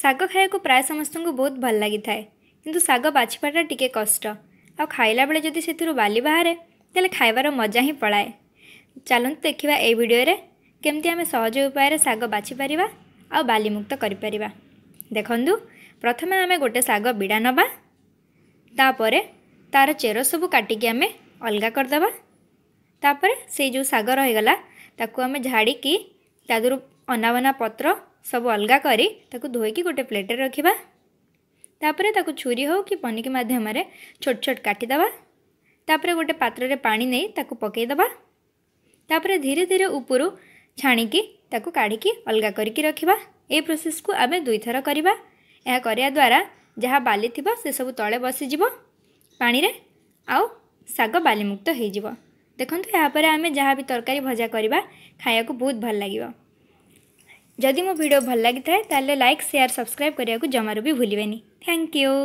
ଶାଗ ଖାଇବାକୁ ପ୍ରାୟ ସମସ୍ତଙ୍କୁ ବହୁତ ଭଲ ଲାଗିଥାଏ କିନ୍ତୁ ଶାଗ ବାଛିବାଟା ଟିକେ କଷ୍ଟ ଆଉ ଖାଇଲାବେଳେ ଯଦି ସେଥିରୁ ବାଲି ବାହାରେ ତାହେଲେ ଖାଇବାର ମଜା ହିଁ ପଳାଏ ଚାଲନ୍ତୁ ଦେଖିବା ଏଇ ଭିଡ଼ିଓରେ କେମିତି ଆମେ ସହଜ ଉପାୟରେ ଶାଗ ବାଛିପାରିବା ଆଉ ବାଲିମୁକ୍ତ କରିପାରିବା ଦେଖନ୍ତୁ ପ୍ରଥମେ ଆମେ ଗୋଟେ ଶାଗ ବିଡ଼ା ନେବା ତାପରେ ତା'ର ଚେର ସବୁ କାଟିକି ଆମେ ଅଲଗା କରିଦେବା ତାପରେ ସେଇ ଯେଉଁ ଶାଗ ରହିଗଲା ତାକୁ ଆମେ ଝାଡ଼ିକି ତା ଦେହରୁ ଅନାବନା ପତ୍ର ସବୁ ଅଲଗା କରି ତାକୁ ଧୋଇକି ଗୋଟେ ପ୍ଲେଟ୍ରେ ରଖିବା ତାପରେ ତାକୁ ଛୁରୀ ହେଉ କି ପନିକି ମାଧ୍ୟମରେ ଛୋଟ ଛୋଟ କାଟିଦେବା ତାପରେ ଗୋଟେ ପାତ୍ରରେ ପାଣି ନେଇ ତାକୁ ପକାଇଦେବା ତାପରେ ଧୀରେ ଧୀରେ ଉପରୁ ଛାଣିକି ତାକୁ କାଢ଼ିକି ଅଲଗା କରିକି ରଖିବା ଏ ପ୍ରୋସେସ୍କୁ ଆମେ ଦୁଇଥର କରିବା ଏହା କରିବା ଦ୍ୱାରା ଯାହା ବାଲି ଥିବ ସେସବୁ ତଳେ ବସିଯିବ ପାଣିରେ ଆଉ ଶାଗ ବାଲିମୁକ୍ତ ହୋଇଯିବ ଦେଖନ୍ତୁ ଏହାପରେ ଆମେ ଯାହା ବି ତରକାରୀ ଭଜା କରିବା ଖାଇବାକୁ ବହୁତ ଭଲ ଲାଗିବ ଯଦି ମୋ ଭିଡ଼ିଓ ଭଲ ଲାଗିଥାଏ ତାହେଲେ ଲାଇକ୍ ସେୟାର ସବସ୍କ୍ରାଇବ୍ କରିବାକୁ ଜମାରୁ ବି ଭୁଲିବେନି ଥ୍ୟାଙ୍କ ୟୁ